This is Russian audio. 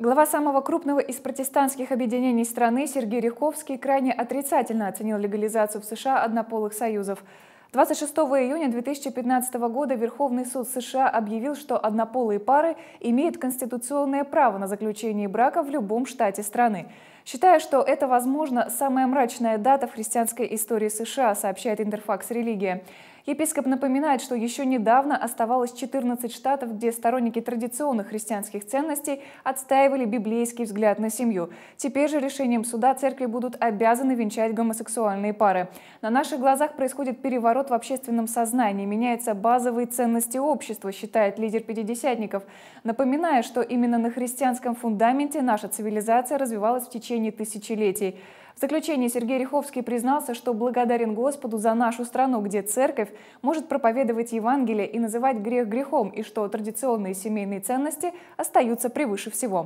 Глава самого крупного из протестантских объединений страны Сергей Риховский крайне отрицательно оценил легализацию в США однополых союзов. 26 июня 2015 года Верховный суд США объявил, что однополые пары имеют конституционное право на заключение брака в любом штате страны. Считая, что это, возможно, самая мрачная дата в христианской истории США, сообщает Интерфакс «Религия». Епископ напоминает, что еще недавно оставалось 14 штатов, где сторонники традиционных христианских ценностей отстаивали библейский взгляд на семью. Теперь же решением суда церкви будут обязаны венчать гомосексуальные пары. На наших глазах происходит переворот в общественном сознании, меняются базовые ценности общества, считает лидер пятидесятников, напоминая, что именно на христианском фундаменте наша цивилизация развивалась в течение тысячелетий. В заключении Сергей Риховский признался, что благодарен Господу за нашу страну, где церковь может проповедовать Евангелие и называть грех грехом, и что традиционные семейные ценности остаются превыше всего.